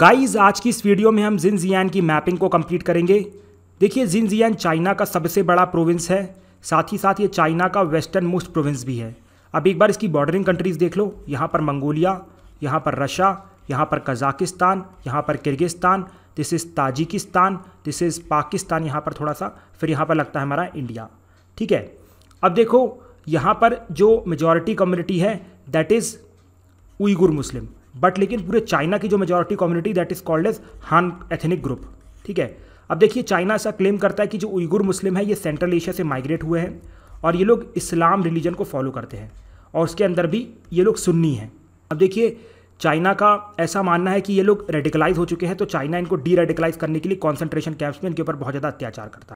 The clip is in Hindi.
गाइस आज की इस वीडियो में हम जिनजियान की मैपिंग को कंप्लीट करेंगे देखिए जिनजियान चाइना का सबसे बड़ा प्रोविंस है साथ ही साथ ये चाइना का वेस्टर्न मोस्ट प्रोविंस भी है अब एक बार इसकी बॉर्डरिंग कंट्रीज़ देख लो यहाँ पर मंगोलिया यहाँ पर रशा यहाँ पर कजाकिस्तान यहाँ पर Kyrgyzstan this is Tajikistan this is Pakistan यहाँ पर थोड़ा सा फिर यहाँ पर लगता है हमारा इंडिया ठीक है अब देखो यहाँ पर जो मेजॉरिटी कम्युनिटी है that is Uyghur Muslim but लेकिन पूरे चाइना की जो majority community that is called as Han ethnic group ठीक है अब देखिए चाइना ऐसा क्लेम करता है कि जो उइगुर मुस्लिम है ये सेंट्रल एशिया से माइग्रेट हुए हैं और ये लोग इस्लाम रिलीजन को फॉलो करते हैं और उसके अंदर भी ये लोग सुन्नी हैं अब देखिए चाइना का ऐसा मानना है कि ये लोग रेडिकलाइज हो चुके हैं तो चाइना इनको डी रेडिकलाइज करने के लिए कॉन्सेंट्रेशन कैंप्स में इनके ऊपर बहुत ज़्यादा अत्याचार करता है